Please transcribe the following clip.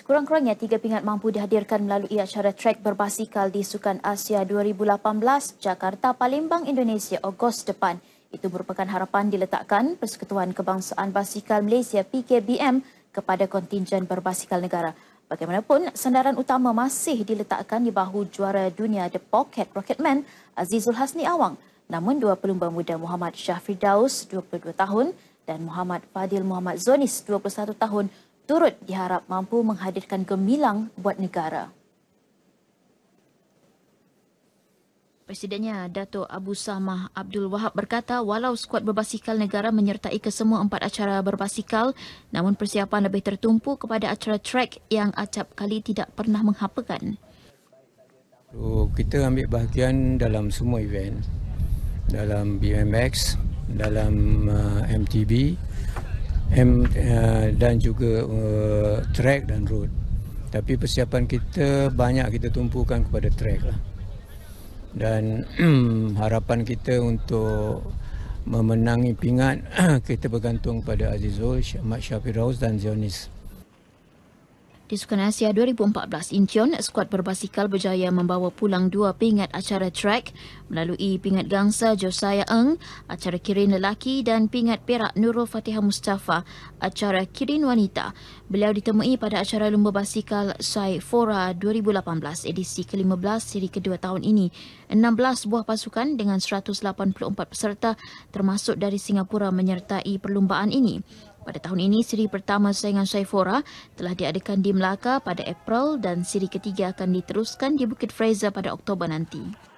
Sekurang-kurangnya tiga pingat mampu dihadirkan melalui acara trek berbasikal di Sukan Asia 2018 Jakarta-Palembang Indonesia Ogos depan. Itu merupakan harapan diletakkan Persekutuan Kebangsaan Basikal Malaysia PKBM kepada kontinjen berbasikal negara. Bagaimanapun, sandaran utama masih diletakkan di bahu juara dunia The Pocket Rocketman Azizul Hasni Awang. Namun dua pelumba muda Muhammad Syafridaus, 22 tahun dan Muhammad Fadil Muhammad Zonis, 21 tahun, turut diharap mampu menghadirkan gemilang buat negara. Presidennya Dato' Abu Samah Abdul Wahab berkata walau skuad berbasikal negara menyertai kesemua empat acara berbasikal, namun persiapan lebih tertumpu kepada acara track yang acap kali tidak pernah menghapakan. So, kita ambil bahagian dalam semua event, dalam BMX, dalam uh, MTB, M uh, eh, dan juga uh, track dan road. Tapi persiapan kita banyak kita tumpukan kepada track lah. Dan harapan kita untuk memenangi pingat kita bergantung pada Azizul, Ahmad Syafir Rauz dan Zionis. Di Sukan Asia 2014, Incheon, skuad berbasikal berjaya membawa pulang dua pingat acara track melalui pingat gangsa Josiah Eng, acara kirin lelaki dan pingat perak Nurul Fatihah Mustafa, acara kirin wanita. Beliau ditemui pada acara lumba basikal Sai Fora 2018 edisi ke-15 siri kedua tahun ini. 16 buah pasukan dengan 184 peserta termasuk dari Singapura menyertai perlumbaan ini. Pada tahun ini, siri pertama saingan Saifora telah diadakan di Melaka pada April dan siri ketiga akan diteruskan di Bukit Fraser pada Oktober nanti.